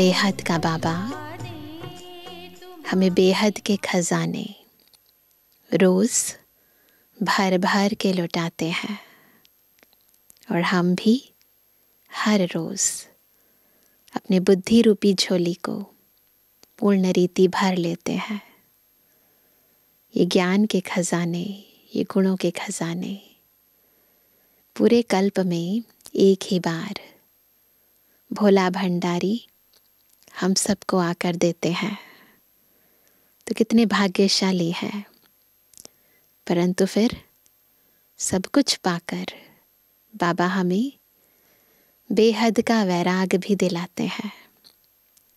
बेहद का बाबा हमें बेहद के खजाने रोज़ भर भर के लौटाते हैं और हम भी हर रोज़ अपने बुद्धि रूपी झोली को पूर्ण रीति भर लेते हैं ये ज्ञान के खजाने ये गुणों के खजाने पूरे कल्प में एक ही बार भोला भंडारी हम सबको आकर देते हैं तो कितने भाग्यशाली हैं परंतु फिर सब कुछ पाकर बाबा हमें बेहद का वैराग भी दिलाते हैं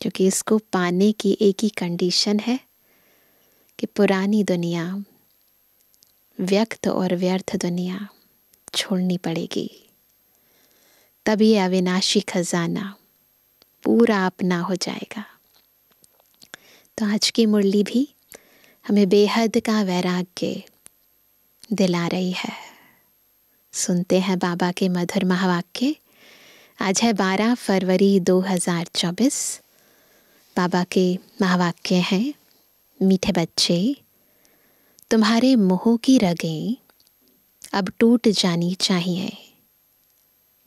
क्योंकि इसको पाने की एक ही कंडीशन है कि पुरानी दुनिया व्यक्त और व्यर्थ दुनिया छोड़नी पड़ेगी तब ये अविनाशी खजाना पूरा अपना हो जाएगा तो आज की मुरली भी हमें बेहद का वैराग्य दिला रही है सुनते हैं बाबा के मधुर महावाक्य आज है 12 फरवरी 2024 बाबा के महावाक्य हैं मीठे बच्चे तुम्हारे मुंह की रगें अब टूट जानी चाहिए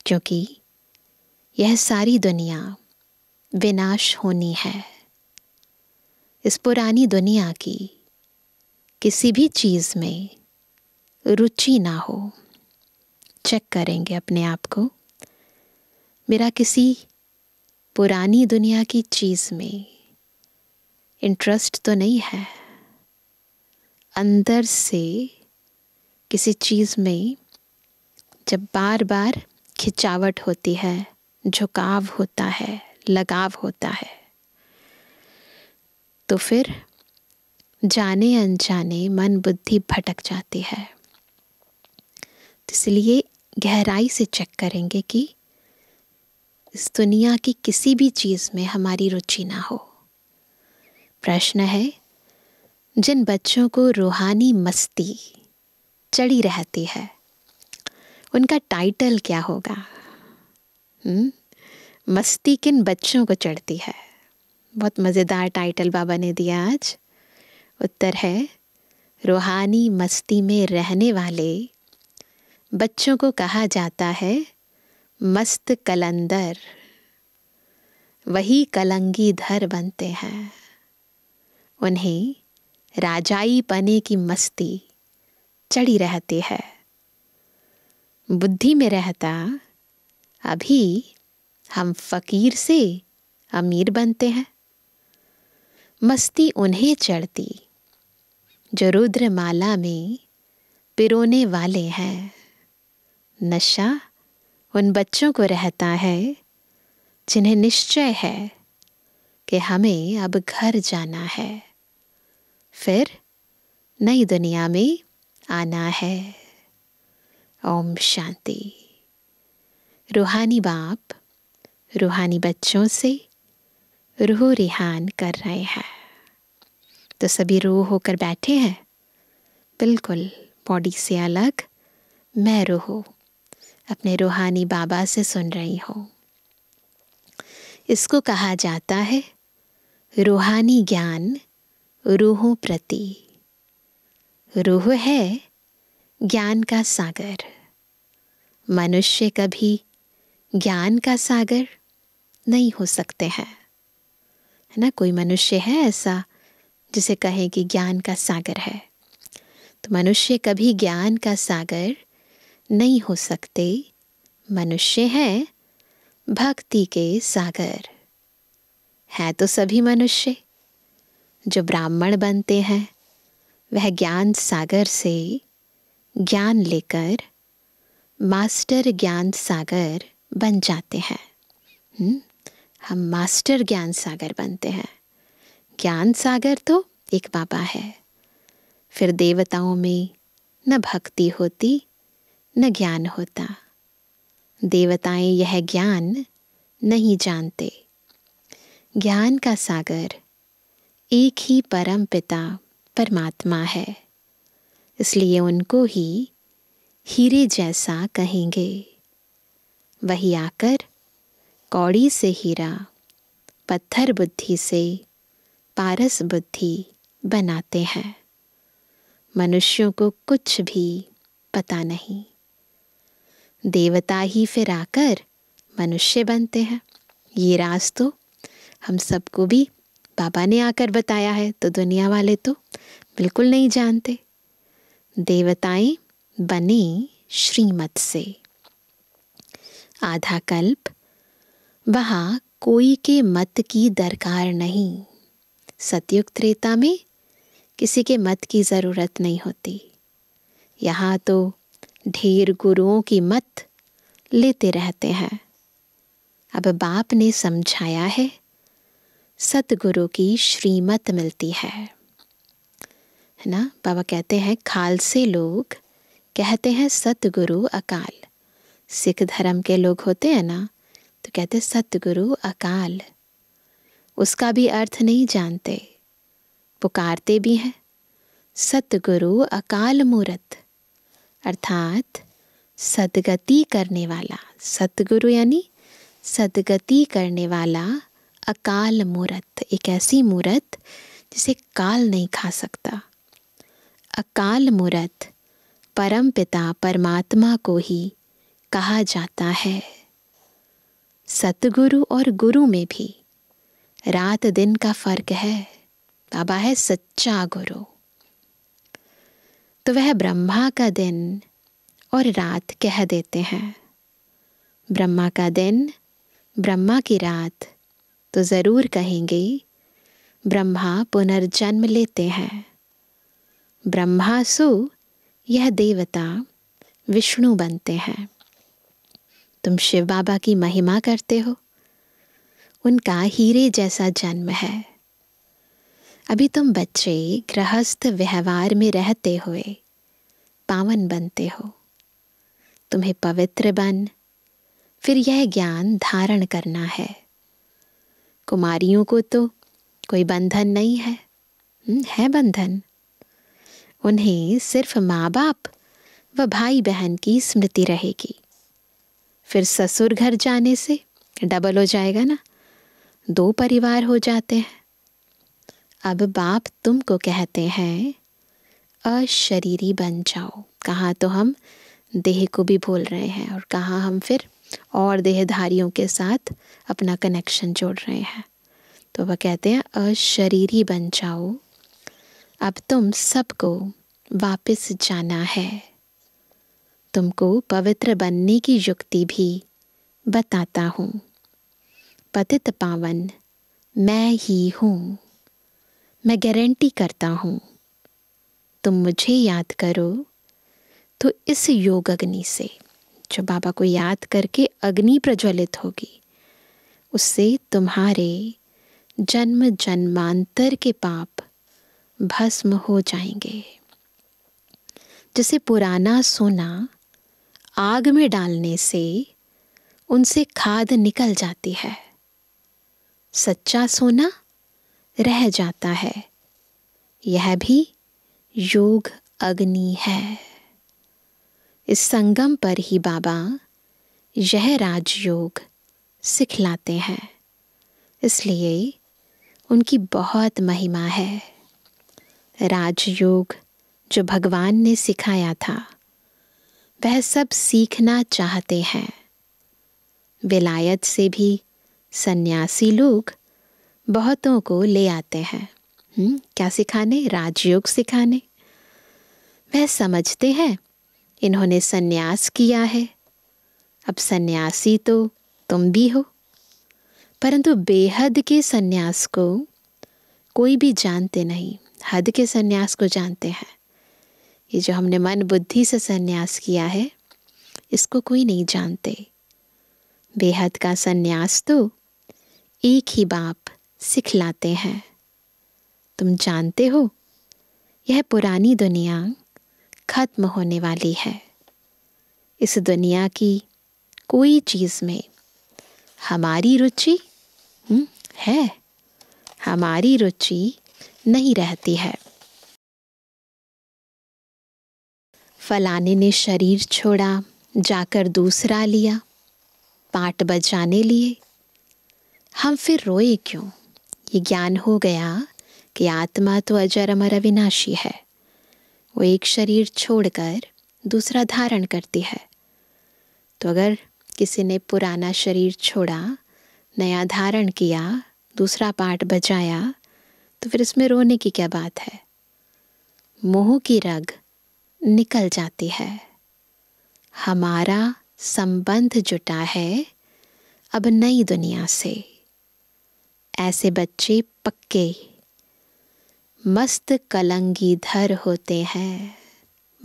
क्योंकि यह सारी दुनिया विनाश होनी है इस पुरानी दुनिया की किसी भी चीज़ में रुचि ना हो चेक करेंगे अपने आप को मेरा किसी पुरानी दुनिया की चीज़ में इंटरेस्ट तो नहीं है अंदर से किसी चीज़ में जब बार बार खिंचावट होती है झुकाव होता है लगाव होता है तो फिर जाने अनजाने मन बुद्धि भटक जाती है तो इसलिए गहराई से चेक करेंगे कि इस दुनिया की किसी भी चीज़ में हमारी रुचि ना हो प्रश्न है जिन बच्चों को रूहानी मस्ती चढ़ी रहती है उनका टाइटल क्या होगा हुँ? हम्म? मस्ती किन बच्चों को चढ़ती है बहुत मज़ेदार टाइटल बाबा ने दिया आज उत्तर है रूहानी मस्ती में रहने वाले बच्चों को कहा जाता है मस्त कलंदर वही कलंगी धर बनते हैं उन्हें राजाई पने की मस्ती चढ़ी रहती है बुद्धि में रहता अभी हम फकीर से अमीर बनते हैं मस्ती उन्हें चढ़ती जो रुद्रमाला में पिरोने वाले हैं नशा उन बच्चों को रहता है जिन्हें निश्चय है कि हमें अब घर जाना है फिर नई दुनिया में आना है ओम शांति रूहानी बाप रूहानी बच्चों से रूह रिहान कर रहे हैं तो सभी रूह होकर बैठे हैं बिल्कुल बॉडी से अलग मैं रूह अपने रूहानी बाबा से सुन रही हूँ इसको कहा जाता है रूहानी ज्ञान रूहों प्रति रूह है ज्ञान का सागर मनुष्य कभी ज्ञान का सागर नहीं हो सकते हैं है ना कोई मनुष्य है ऐसा जिसे कहे कि ज्ञान का सागर है तो मनुष्य कभी ज्ञान का सागर नहीं हो सकते मनुष्य है भक्ति के सागर है तो सभी मनुष्य जो ब्राह्मण बनते हैं वह ज्ञान सागर से ज्ञान लेकर मास्टर ज्ञान सागर बन जाते हैं हम्म? हम मास्टर ज्ञान सागर बनते हैं ज्ञान सागर तो एक बाबा है फिर देवताओं में न भक्ति होती न ज्ञान होता देवताएं यह ज्ञान नहीं जानते ज्ञान का सागर एक ही परम पिता परमात्मा है इसलिए उनको ही हीरे जैसा कहेंगे वही आकर कौड़ी से हीरा पत्थर बुद्धि से पारस बुद्धि बनाते हैं मनुष्यों को कुछ भी पता नहीं देवता ही फिर आकर मनुष्य बनते हैं ये राज तो हम सबको भी बाबा ने आकर बताया है तो दुनिया वाले तो बिल्कुल नहीं जानते देवताएं बने श्रीमत से आधा कल्प वहाँ कोई के मत की दरकार नहीं सतयुग त्रेता में किसी के मत की ज़रूरत नहीं होती यहाँ तो ढेर गुरुओं की मत लेते रहते हैं अब बाप ने समझाया है सतगुरु की श्रीमत मिलती है है ना बाबा कहते हैं खालसे लोग कहते हैं सतगुरु अकाल सिख धर्म के लोग होते हैं ना तो कहते सतगुरु अकाल उसका भी अर्थ नहीं जानते पुकारते भी हैं सतगुरु अकाल मूर्त अर्थात सदगति करने वाला सतगुरु यानी सदगति करने वाला अकाल मूर्त एक ऐसी मूर्त जिसे काल नहीं खा सकता अकाल मूर्त परम पिता परमात्मा को ही कहा जाता है सतगुरु और गुरु में भी रात दिन का फर्क है बाबा है सच्चा गुरु तो वह ब्रह्मा का दिन और रात कह देते हैं ब्रह्मा का दिन ब्रह्मा की रात तो ज़रूर कहेंगे ब्रह्मा पुनर्जन्म लेते हैं ब्रह्मा सु यह देवता विष्णु बनते हैं तुम शिव बाबा की महिमा करते हो उनका हीरे जैसा जन्म है अभी तुम बच्चे गृहस्थ व्यवहार में रहते हुए पावन बनते हो तुम्हें पवित्र बन फिर यह ज्ञान धारण करना है कुमारियों को तो कोई बंधन नहीं है हम्म, है बंधन उन्हें सिर्फ माँ बाप व भाई बहन की स्मृति रहेगी फिर ससुर घर जाने से डबल हो जाएगा ना दो परिवार हो जाते हैं अब बाप तुमको कहते हैं अशरीरी बन जाओ कहाँ तो हम देह को भी बोल रहे हैं और कहाँ हम फिर और देहधारियों के साथ अपना कनेक्शन जोड़ रहे हैं तो वह कहते हैं अशरीरी बन जाओ अब तुम सबको वापस जाना है तुमको पवित्र बनने की युक्ति भी बताता हूँ पतित पावन मैं ही हूँ मैं गारंटी करता हूँ तुम मुझे याद करो तो इस योग अग्नि से जो बाबा को याद करके अग्नि प्रज्वलित होगी उससे तुम्हारे जन्म जन्मांतर के पाप भस्म हो जाएंगे जैसे पुराना सोना आग में डालने से उनसे खाद निकल जाती है सच्चा सोना रह जाता है यह भी योग अग्नि है इस संगम पर ही बाबा यह राजयोग सिखलाते हैं इसलिए उनकी बहुत महिमा है राजयोग जो भगवान ने सिखाया था वह सब सीखना चाहते हैं विलायत से भी सन्यासी लोग बहुतों को ले आते हैं हुँ? हम्म, क्या सिखाने राजयोग सिखाने वह समझते हैं इन्होंने सन्यास किया है अब सन्यासी तो तुम भी हो परंतु बेहद के सन्यास को कोई भी जानते नहीं हद के सन्यास को जानते हैं ये जो हमने मन बुद्धि से संन्यास किया है इसको कोई नहीं जानते बेहद का संन्यास तो एक ही बाप सिखलाते हैं तुम जानते हो यह पुरानी दुनिया खत्म होने वाली है इस दुनिया की कोई चीज़ में हमारी रुचि हम्म, है हमारी रुचि नहीं रहती है फलाने ने शरीर छोड़ा जाकर दूसरा लिया पाट बजाने लिए हम फिर रोए क्यों ये ज्ञान हो गया कि आत्मा तो अजर अमर अविनाशी है वो एक शरीर छोड़कर दूसरा धारण करती है तो अगर किसी ने पुराना शरीर छोड़ा नया धारण किया दूसरा पाठ बजाया तो फिर इसमें रोने की क्या बात है मोह की रग निकल जाती है हमारा संबंध जुटा है अब नई दुनिया से ऐसे बच्चे पक्के मस्त कलंगीधर होते हैं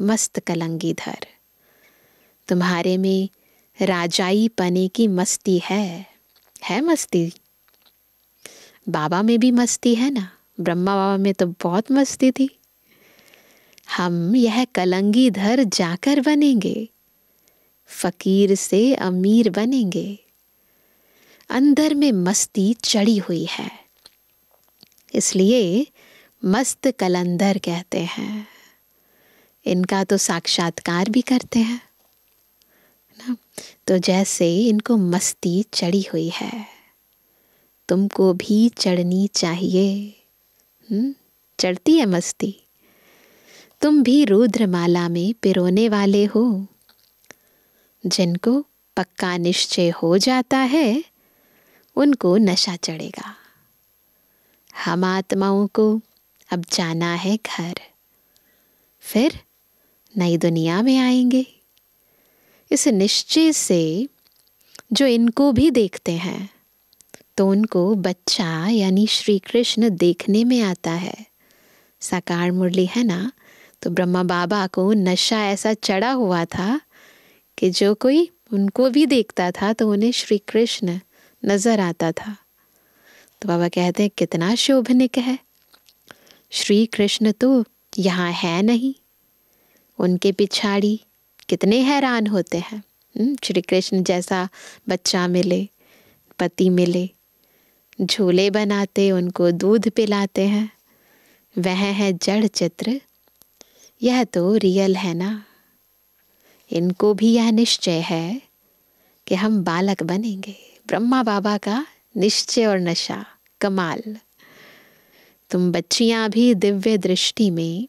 मस्त कलंगीधर तुम्हारे में राजाई पने की मस्ती है है मस्ती बाबा में भी मस्ती है ना ब्रह्मा बाबा में तो बहुत मस्ती थी हम यह कलंगी धर जाकर बनेंगे फकीर से अमीर बनेंगे अंदर में मस्ती चढ़ी हुई है इसलिए मस्त कलंदर कहते हैं इनका तो साक्षात्कार भी करते हैं ना तो जैसे इनको मस्ती चढ़ी हुई है तुमको भी चढ़नी चाहिए हम्म? चढ़ती है मस्ती तुम भी रुद्रमाला में पिरोने वाले हो जिनको पक्का निश्चय हो जाता है उनको नशा चढ़ेगा हम आत्माओं को अब जाना है घर फिर नई दुनिया में आएंगे इस निश्चय से जो इनको भी देखते हैं तो उनको बच्चा यानी श्री कृष्ण देखने में आता है साकार मुरली है ना तो ब्रह्मा बाबा को नशा ऐसा चढ़ा हुआ था कि जो कोई उनको भी देखता था तो उन्हें श्री कृष्ण नज़र आता था तो बाबा कहते हैं कितना शोभनिक है श्री कृष्ण तो यहाँ है नहीं उनके पिछाड़ी कितने हैरान होते हैं हम्म, श्री कृष्ण जैसा बच्चा मिले पति मिले झूले बनाते उनको दूध पिलाते हैं वह है जड़ चित्र यह तो रियल है ना इनको भी यह निश्चय है कि हम बालक बनेंगे ब्रह्मा बाबा का निश्चय और नशा कमाल तुम बच्चियां भी दिव्य दृष्टि में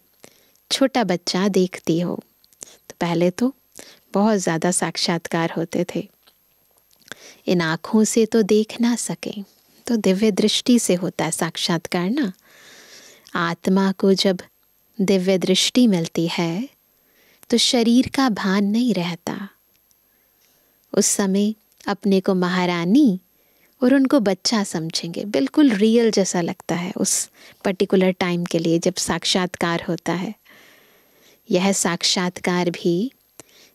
छोटा बच्चा देखती हो तो पहले तो बहुत ज़्यादा साक्षात्कार होते थे इन आंखों से तो देख ना सके तो दिव्य दृष्टि से होता है साक्षात्कार ना आत्मा को जब दिव्य दृष्टि मिलती है तो शरीर का भान नहीं रहता उस समय अपने को महारानी और उनको बच्चा समझेंगे बिल्कुल रियल जैसा लगता है उस पर्टिकुलर टाइम के लिए जब साक्षात्कार होता है यह साक्षात्कार भी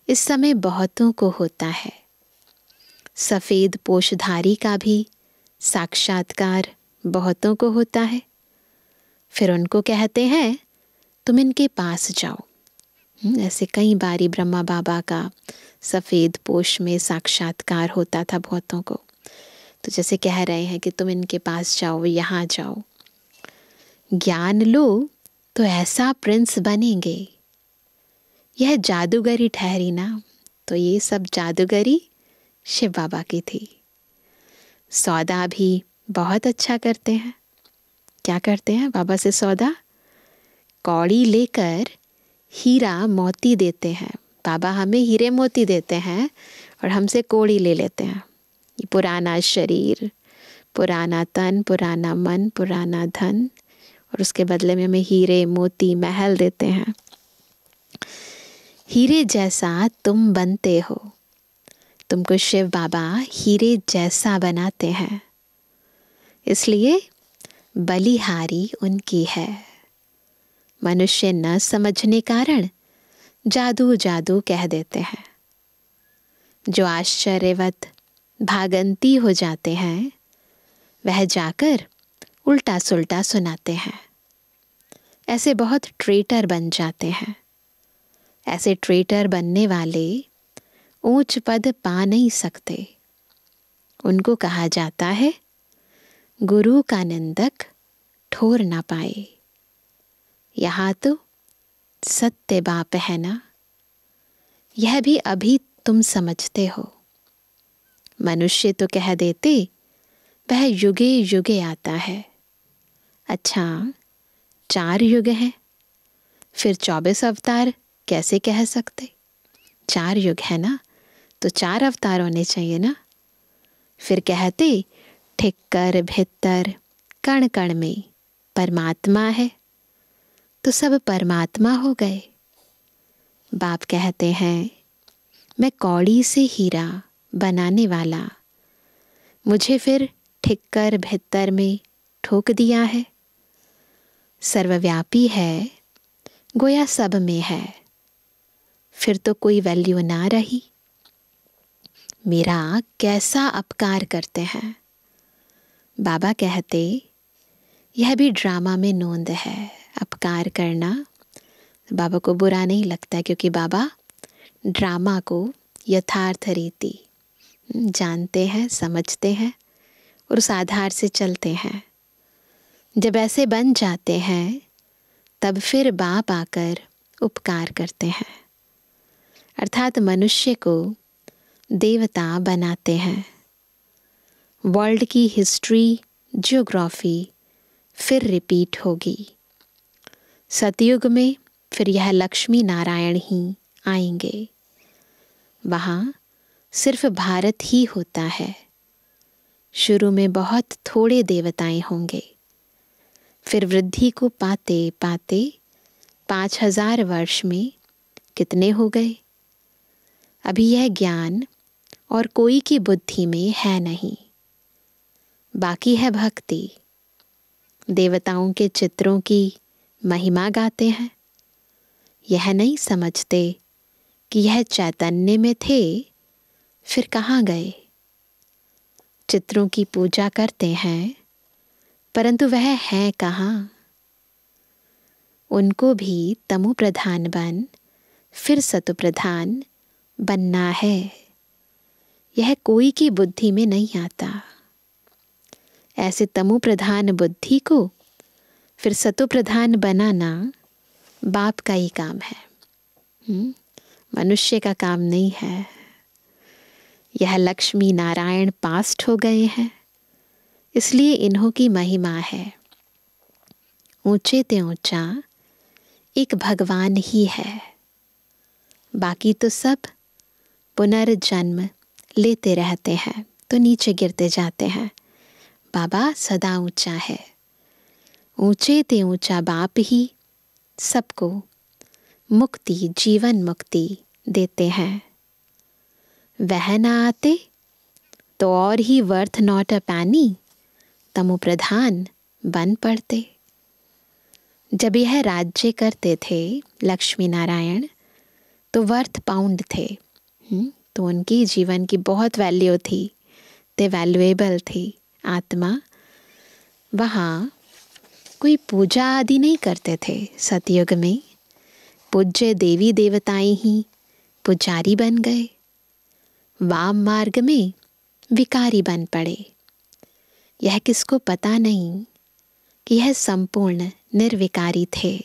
इस समय बहुतों को होता है सफ़ेद पोषधारी का भी साक्षात्कार बहुतों को होता है फिर उनको कहते हैं तुम इनके पास जाओ हम्म, ऐसे कई बारी ब्रह्मा बाबा का सफ़ेद पोष में साक्षात्कार होता था बहुतों को तो जैसे कह रहे हैं कि तुम इनके पास जाओ यहाँ जाओ ज्ञान लो तो ऐसा प्रिंस बनेंगे यह जादूगरी ठहरी ना तो ये सब जादूगरी शिव बाबा की थी सौदा भी बहुत अच्छा करते हैं क्या करते हैं बाबा से सौदा कौड़ी लेकर हीरा मोती देते हैं बाबा हमें हीरे मोती देते हैं और हमसे कोड़ी ले लेते हैं ये पुराना शरीर पुराना तन पुराना मन पुराना धन और उसके बदले में हमें हीरे मोती महल देते हैं हीरे जैसा तुम बनते हो तुमको शिव बाबा हीरे जैसा बनाते हैं इसलिए बलिहारी उनकी है मनुष्य न समझने कारण जादू जादू कह देते हैं जो आश्चर्यवत भागंती हो जाते हैं वह जाकर उल्टा सुलटा सुनाते हैं ऐसे बहुत ट्रेटर बन जाते हैं ऐसे ट्रेटर बनने वाले ऊंच पद पा नहीं सकते उनको कहा जाता है गुरु का नंदक ठोर ना पाए यहाँ तो सत्य बाप है ना यह भी अभी तुम समझते हो मनुष्य तो कह देते वह युगे युगे आता है अच्छा चार युग हैं फिर चौबीस अवतार कैसे कह सकते चार युग है ना तो चार अवतार होने चाहिए ना फिर कहते ठिक्कर भितर कण कण में परमात्मा है तो सब परमात्मा हो गए बाप कहते हैं मैं कौड़ी से हीरा बनाने वाला मुझे फिर ठिक्कर भितर में ठोक दिया है सर्वव्यापी है गोया सब में है फिर तो कोई वैल्यू ना रही मेरा कैसा अपकार करते हैं बाबा कहते यह भी ड्रामा में नोंद है अपकार करना बाबा को बुरा नहीं लगता क्योंकि बाबा ड्रामा को यथार्थ रीति हम्म, जानते हैं समझते हैं और उस आधार से चलते हैं जब ऐसे बन जाते हैं तब फिर बाप आकर उपकार करते हैं अर्थात मनुष्य को देवता बनाते हैं वर्ल्ड की हिस्ट्री जियोग्राफी फिर रिपीट होगी सतयुग में फिर यह लक्ष्मी नारायण ही आएंगे वहाँ सिर्फ भारत ही होता है शुरू में बहुत थोड़े देवताएं होंगे फिर वृद्धि को पाते पाते पाँच हजार वर्ष में कितने हो गए अभी यह ज्ञान और कोई की बुद्धि में है नहीं बाकी है भक्ति देवताओं के चित्रों की महिमा गाते हैं यह नहीं समझते कि यह चैतन्य में थे फिर कहाँ गए चित्रों की पूजा करते हैं परंतु वह है कहाँ उनको भी तमु प्रधान बन फिर सतु प्रधान बनना है यह कोई की बुद्धि में नहीं आता ऐसे तमु प्रधान बुद्धि को फिर सतु प्रधान बनाना बाप का ही काम है हम्म? मनुष्य का काम नहीं है यह लक्ष्मी नारायण पास्ट हो गए हैं इसलिए इन्हों की महिमा है ऊंचे ते ऊंचा एक भगवान ही है बाकी तो सब पुनर्जन्म लेते रहते हैं तो नीचे गिरते जाते हैं बाबा सदा ऊंचा है ऊंचे ते ऊंचा बाप ही सबको मुक्ति जीवन मुक्ति देते हैं वह ना आते तो और ही वर्थ नॉट अ पैनी तमु प्रधान बन पड़ते जब यह राज्य करते थे लक्ष्मी नारायण तो वर्थ पाउंड थे तो उनकी जीवन की बहुत वैल्यू थी ते वैल्युएबल थी आत्मा वहाँ कोई पूजा आदि नहीं करते थे सतयुग में पूज्य देवी देवताएं ही पुजारी बन गए वाम मार्ग में विकारी बन पड़े यह किसको पता नहीं कि यह संपूर्ण निर्विकारी थे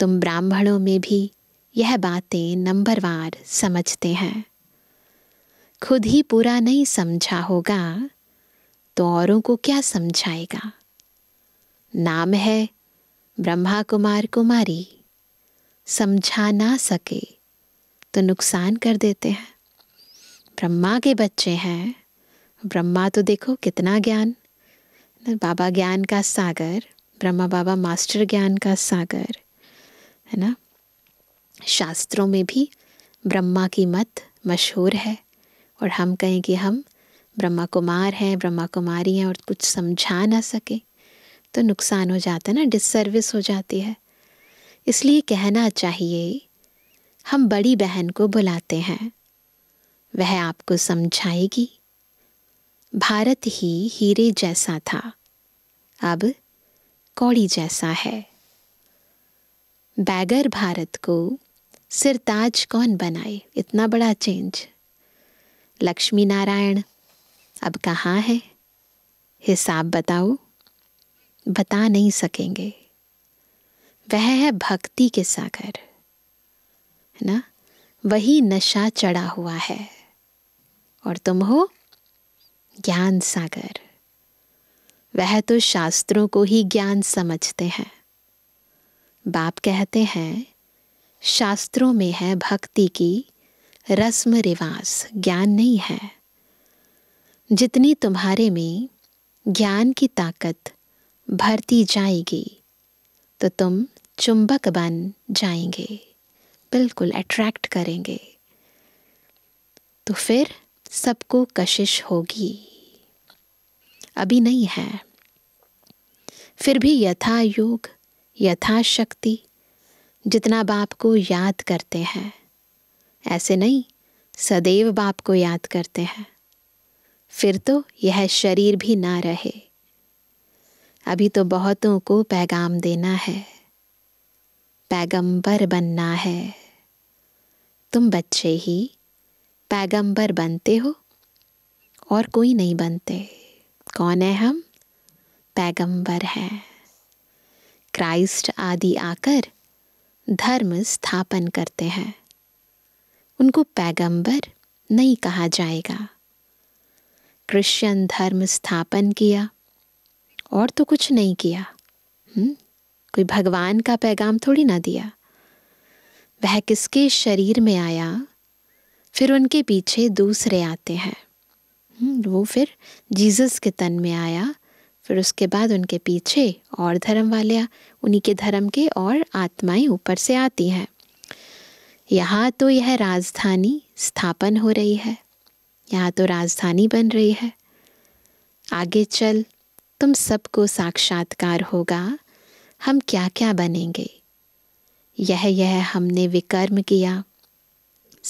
तुम ब्राह्मणों में भी यह बातें नंबरवार समझते हैं खुद ही पूरा नहीं समझा होगा तो औरों को क्या समझाएगा नाम है ब्रह्मा कुमार कुमारी समझा ना सके तो नुकसान कर देते हैं ब्रह्मा के बच्चे हैं ब्रह्मा तो देखो कितना ज्ञान बाबा ज्ञान का सागर ब्रह्मा बाबा मास्टर ज्ञान का सागर है ना शास्त्रों में भी ब्रह्मा की मत मशहूर है और हम कहें कि हम ब्रह्मा कुमार हैं ब्रह्मा कुमारी हैं और कुछ समझा ना सके तो नुकसान हो जाता है ना डिसर्विस हो जाती है इसलिए कहना चाहिए हम बड़ी बहन को बुलाते हैं वह आपको समझाएगी भारत ही हीरे जैसा था अब कौड़ी जैसा है बैगर भारत को सिरताज कौन बनाए इतना बड़ा चेंज लक्ष्मी नारायण अब कहाँ है हिसाब बताओ बता नहीं सकेंगे वह है भक्ति के सागर है ना वही नशा चढ़ा हुआ है और तुम हो ज्ञान सागर वह तो शास्त्रों को ही ज्ञान समझते हैं बाप कहते हैं शास्त्रों में है भक्ति की रस्म रिवाज ज्ञान नहीं है जितनी तुम्हारे में ज्ञान की ताकत भरती जाएगी तो तुम चुंबक बन जाएंगे बिल्कुल अट्रैक्ट करेंगे तो फिर सबको कशिश होगी अभी नहीं है फिर भी यथा योग यथा शक्ति जितना बाप को याद करते हैं ऐसे नहीं सदैव बाप को याद करते हैं फिर तो यह शरीर भी ना रहे अभी तो बहुतों को पैगाम देना है पैगंबर बनना है तुम बच्चे ही पैगंबर बनते हो और कोई नहीं बनते कौन है हम पैगंबर हैं क्राइस्ट आदि आकर धर्म स्थापन करते हैं उनको पैगंबर नहीं कहा जाएगा क्रिश्चियन धर्म स्थापन किया और तो कुछ नहीं किया हुँ? हम्म, कोई भगवान का पैगाम थोड़ी ना दिया वह किसके शरीर में आया फिर उनके पीछे दूसरे आते हैं हम्म, वो फिर जीसस के तन में आया फिर उसके बाद उनके पीछे और धर्म वाले उन्हीं के धर्म के और आत्माएं ऊपर से आती हैं यहाँ तो यह राजधानी स्थापन हो रही है यहाँ तो राजधानी बन रही है आगे चल तुम सबको साक्षात्कार होगा हम क्या क्या बनेंगे यह यह हमने विकर्म किया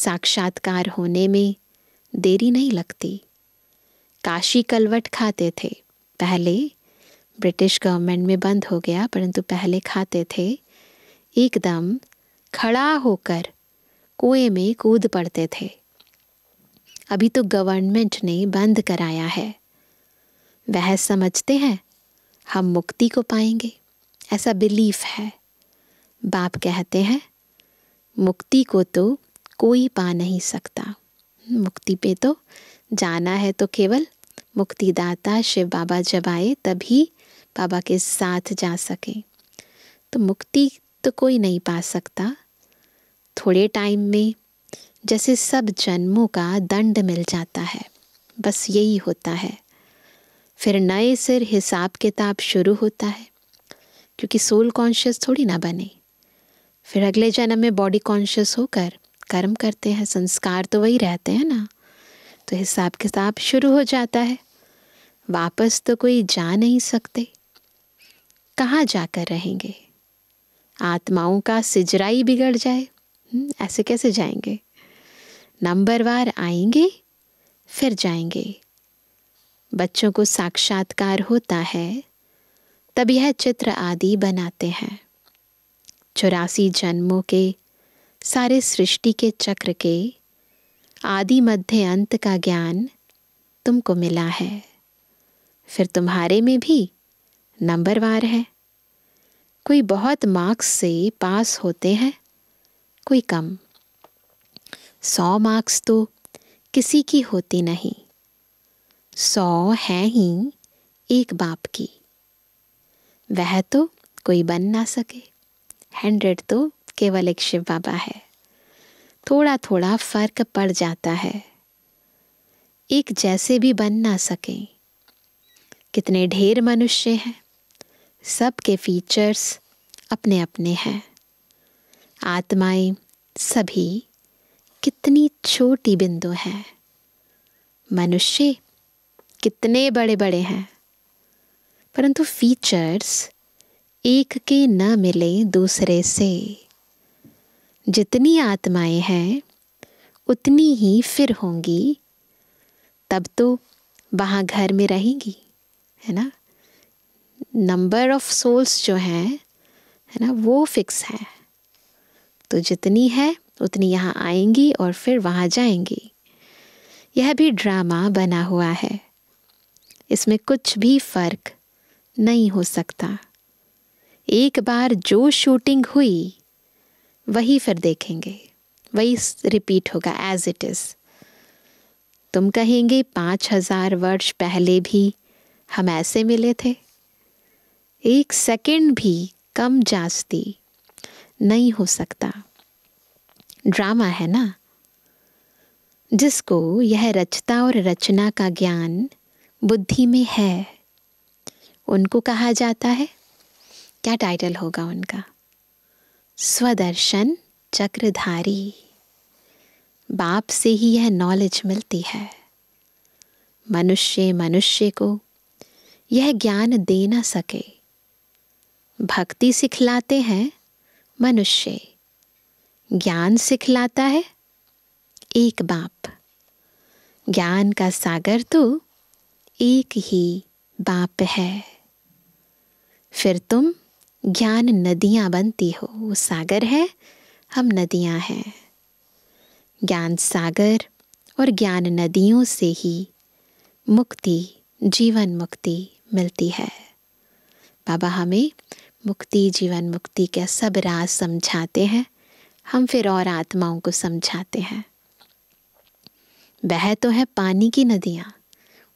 साक्षात्कार होने में देरी नहीं लगती काशी कलवट खाते थे पहले ब्रिटिश गवर्नमेंट में बंद हो गया परंतु पहले खाते थे एकदम खड़ा होकर कुएं में कूद पड़ते थे अभी तो गवर्नमेंट ने बंद कराया है वह समझते हैं हम मुक्ति को पाएंगे ऐसा बिलीफ है बाप कहते हैं मुक्ति को तो कोई पा नहीं सकता मुक्ति पे तो जाना है तो केवल मुक्तिदाता शिव बाबा जब आए तभी बाबा के साथ जा सके तो मुक्ति तो कोई नहीं पा सकता थोड़े टाइम में जैसे सब जन्मों का दंड मिल जाता है बस यही होता है फिर नए सिर हिसाब किताब शुरू होता है क्योंकि सोल कॉन्शियस थोड़ी ना बने फिर अगले जन्म में बॉडी कॉन्शियस होकर कर्म करते हैं संस्कार तो वही रहते हैं ना तो हिसाब किताब शुरू हो जाता है वापस तो कोई जा नहीं सकते कहाँ जाकर रहेंगे आत्माओं का सिजराई बिगड़ जाए हम्म, ऐसे कैसे जाएंगे नंबर वार आएंगे फिर जाएंगे बच्चों को साक्षात्कार होता है तब यह चित्र आदि बनाते हैं चौरासी जन्मों के सारे सृष्टि के चक्र के आदि मध्य अंत का ज्ञान तुमको मिला है फिर तुम्हारे में भी नंबरवार है कोई बहुत मार्क्स से पास होते हैं कोई कम सौ मार्क्स तो किसी की होती नहीं सौ हैं ही एक बाप की वह तो कोई बन ना सके हंड्रेड तो केवल एक शिव बाबा है थोड़ा थोड़ा फर्क पड़ जाता है एक जैसे भी बन ना सके कितने ढेर मनुष्य हैं सबके फीचर्स अपने अपने हैं आत्माएं सभी कितनी छोटी बिंदु हैं मनुष्य कितने बड़े बड़े हैं परंतु फीचर्स एक के न मिले दूसरे से जितनी आत्माएं हैं उतनी ही फिर होंगी तब तो वहाँ घर में रहेंगी है ना नंबर ऑफ सोल्स जो हैं है ना वो फिक्स है तो जितनी है उतनी यहाँ आएंगी और फिर वहाँ जाएंगी यह भी ड्रामा बना हुआ है इसमें कुछ भी फ़र्क नहीं हो सकता एक बार जो शूटिंग हुई वही फिर देखेंगे वही रिपीट होगा एज इट इज़ तुम कहेंगे पांच हज़ार वर्ष पहले भी हम ऐसे मिले थे एक सेकंड भी कम जास्ती नहीं हो सकता ड्रामा है ना जिसको यह रचता और रचना का ज्ञान बुद्धि में है उनको कहा जाता है क्या टाइटल होगा उनका स्वदर्शन चक्रधारी बाप से ही यह नॉलेज मिलती है मनुष्य मनुष्य को यह ज्ञान दे ना सके भक्ति सिखलाते हैं मनुष्य ज्ञान सिखलाता है एक बाप ज्ञान का सागर तो एक ही बाप है फिर तुम ज्ञान नदियाँ बनती हो वो सागर है हम नदियाँ हैं ज्ञान सागर और ज्ञान नदियों से ही मुक्ति जीवन मुक्ति मिलती है बाबा हमें मुक्ति जीवन मुक्ति के सब राज समझाते हैं हम फिर और आत्माओं को समझाते हैं वह तो है पानी की नदियाँ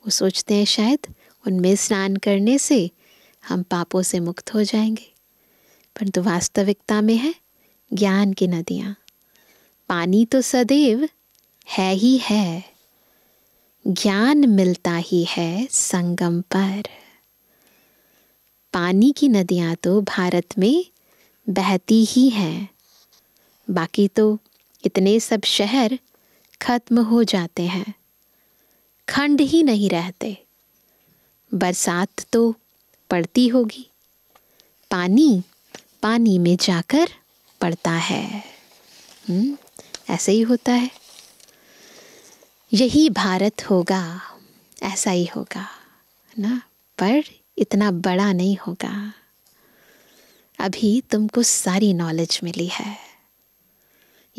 वो सोचते हैं शायद उनमें स्नान करने से हम पापों से मुक्त हो जाएंगे परंतु वास्तविकता में है ज्ञान की नदियाँ पानी तो सदैव है ही है ज्ञान मिलता ही है संगम पर पानी की नदियाँ तो भारत में बहती ही हैं बाकी तो इतने सब शहर खत्म हो जाते हैं खंड ही नहीं रहते बरसात तो पड़ती होगी पानी पानी में जाकर पड़ता है हुँ? हम्म, ऐसे ही होता है यही भारत होगा ऐसा ही होगा ना पर इतना बड़ा नहीं होगा अभी तुमको सारी नॉलेज मिली है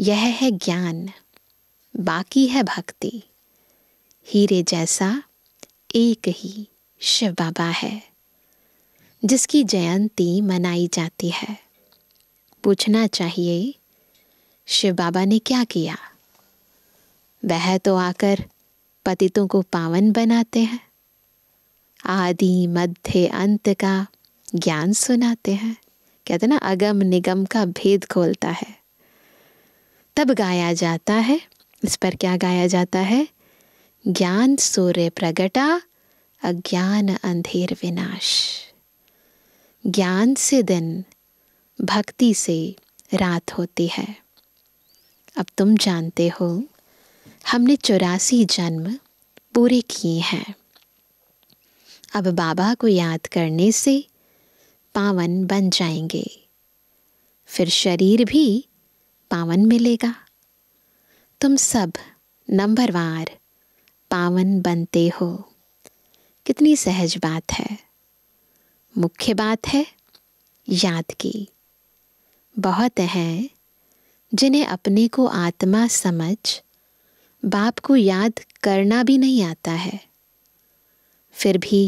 यह है ज्ञान बाकी है भक्ति हीरे जैसा एक ही शिव बाबा है जिसकी जयंती मनाई जाती है पूछना चाहिए शिव बाबा ने क्या किया वह तो आकर पतितों को पावन बनाते हैं आदि मध्य अंत का ज्ञान सुनाते हैं कहते ना अगम निगम का भेद खोलता है तब गाया जाता है इस पर क्या गाया जाता है ज्ञान सूर्य प्रगटा अज्ञान अंधेर विनाश ज्ञान से दिन भक्ति से रात होती है अब तुम जानते हो हमने चौरासी जन्म पूरे किए हैं अब बाबा को याद करने से पावन बन जाएंगे फिर शरीर भी पावन मिलेगा तुम सब नंबरवार पावन बनते हो कितनी सहज बात है मुख्य बात है याद की बहुत हैं जिन्हें अपने को आत्मा समझ बाप को याद करना भी नहीं आता है फिर भी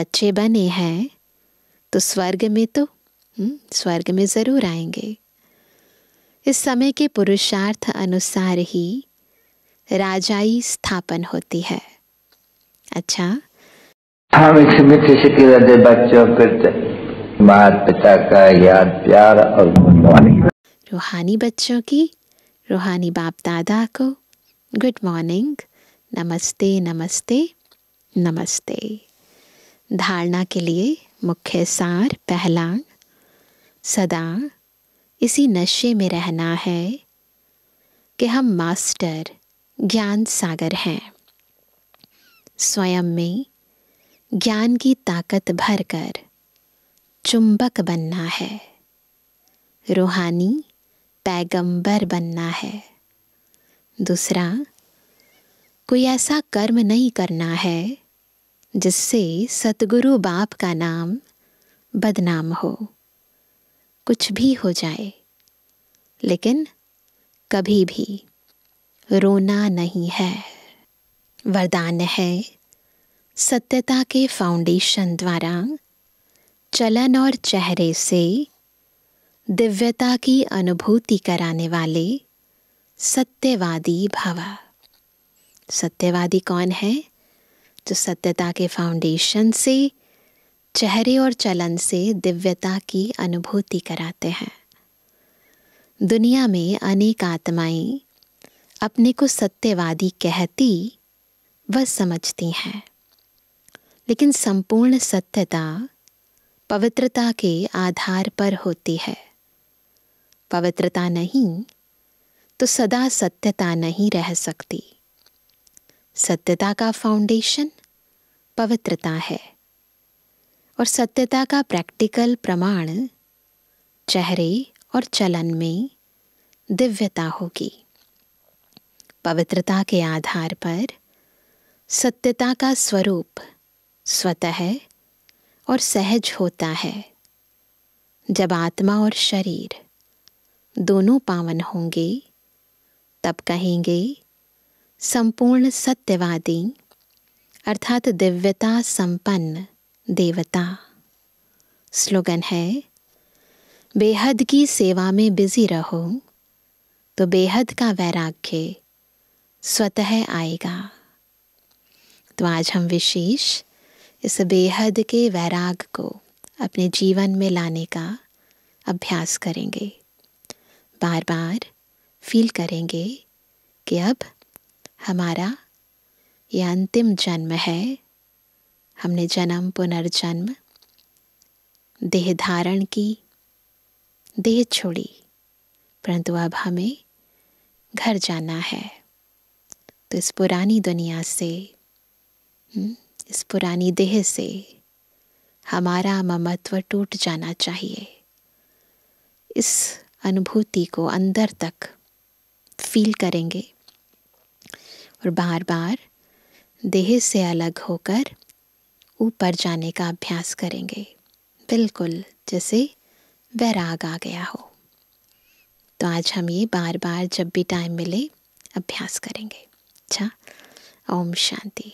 बच्चे बने हैं तो स्वर्ग में तो हम्म, स्वर्ग में ज़रूर आएंगे इस समय के पुरुषार्थ अनुसार ही राजाई स्थापन होती है अच्छा हम इस मित्र से के बच्चों के मात पिता का याद प्यार और रूहानी बच्चों की रूहानी बाप दादा को गुड मॉर्निंग नमस्ते नमस्ते नमस्ते धारणा के लिए मुख्य सार पहला सदा इसी नशे में रहना है कि हम मास्टर ज्ञान सागर हैं स्वयं में ज्ञान की ताकत भरकर चुंबक बनना है रूहानी पैगंबर बनना है दूसरा कोई ऐसा कर्म नहीं करना है जिससे सतगुरु बाप का नाम बदनाम हो कुछ भी हो जाए लेकिन कभी भी रोना नहीं है वरदान है सत्यता के फाउंडेशन द्वारा चलन और चेहरे से दिव्यता की अनुभूति कराने वाले सत्यवादी भावा सत्यवादी कौन है जो सत्यता के फाउंडेशन से चेहरे और चलन से दिव्यता की अनुभूति कराते हैं दुनिया में अनेक आत्माएं अपने को सत्यवादी कहती व समझती हैं लेकिन संपूर्ण सत्यता पवित्रता के आधार पर होती है पवित्रता नहीं तो सदा सत्यता नहीं रह सकती सत्यता का फाउंडेशन पवित्रता है और सत्यता का प्रैक्टिकल प्रमाण चेहरे और चलन में दिव्यता होगी पवित्रता के आधार पर सत्यता का स्वरूप स्वतः और सहज होता है जब आत्मा और शरीर दोनों पावन होंगे तब कहेंगे संपूर्ण सत्यवादी अर्थात दिव्यता संपन्न देवता स्लोगन है बेहद की सेवा में बिजी रहो तो बेहद का वैराग्य स्वतः आएगा तो आज हम विशेष इस बेहद के वैराग को अपने जीवन में लाने का अभ्यास करेंगे बार बार फील करेंगे कि अब हमारा यह अंतिम जन्म है हमने जन्म पुनर्जन्म देह धारण की देह छोड़ी परंतु अब हमें घर जाना है तो इस पुरानी दुनिया से हम्म, इस पुरानी देह से हमारा ममत्व टूट जाना चाहिए इस अनुभूति को अंदर तक फील करेंगे और बार बार देह से अलग होकर ऊपर जाने का अभ्यास करेंगे बिल्कुल जैसे वैराग आ गया हो तो आज हम ये बार बार जब भी टाइम मिले अभ्यास करेंगे अच्छा ओम शांति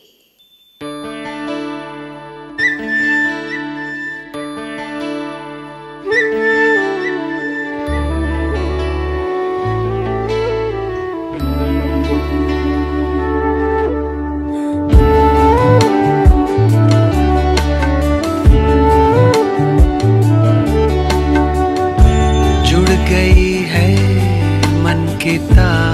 kita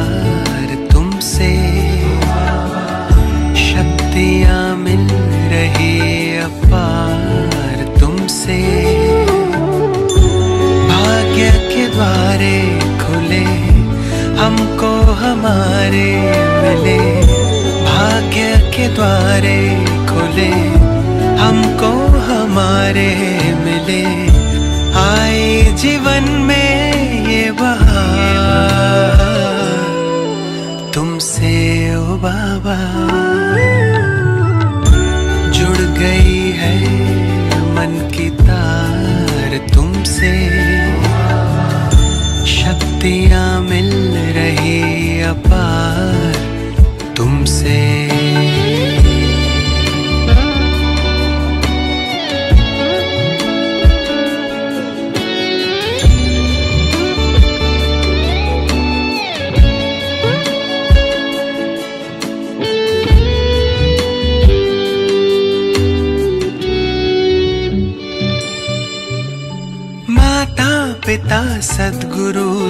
हमारे मिले भाग्य के द्वारे खुले हमको हमारे मिले आए जीवन में ये वहा तुमसे ओ बाबा जुड़ गई है मन की तार तुमसे शक्तियां मिल रही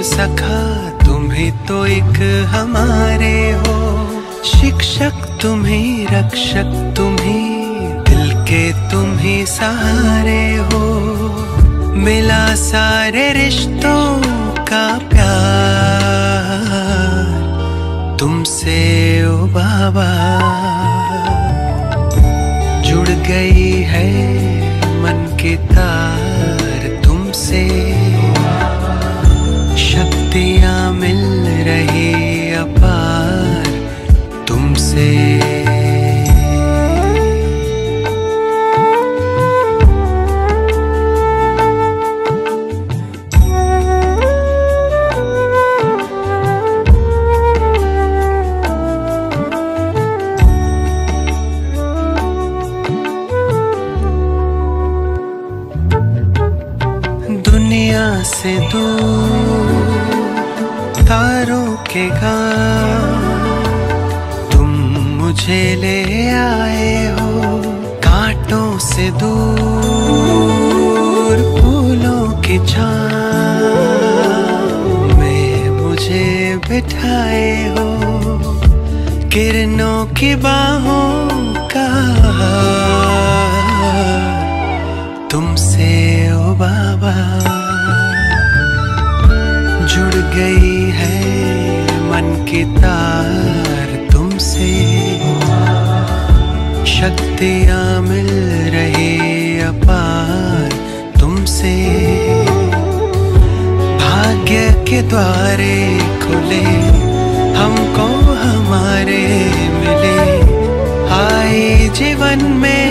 सखा तुम्हें तो एक हमारे हो शिक्षक तुम्हें रक्षक तुम्हें दिल के तुम्हें सहारे हो मिला सारे रिश्तों का प्यार तुमसे ओ बाबा जुड़ गई है मन के तार तुमसे खुशियाँ मिल रही अपार तुमसे देखेगा तुम मुझे ले आए हो कांटों से दूर फूलों की छां में मुझे बिठाए हो किरणों की बाहों का तुमसे ओ बाबा जुड़ गई है मन के तार तुमसे शक्तियाँ मिल रहे अपार तुमसे भाग्य के द्वारे खुले हमको हमारे मिले आए जीवन में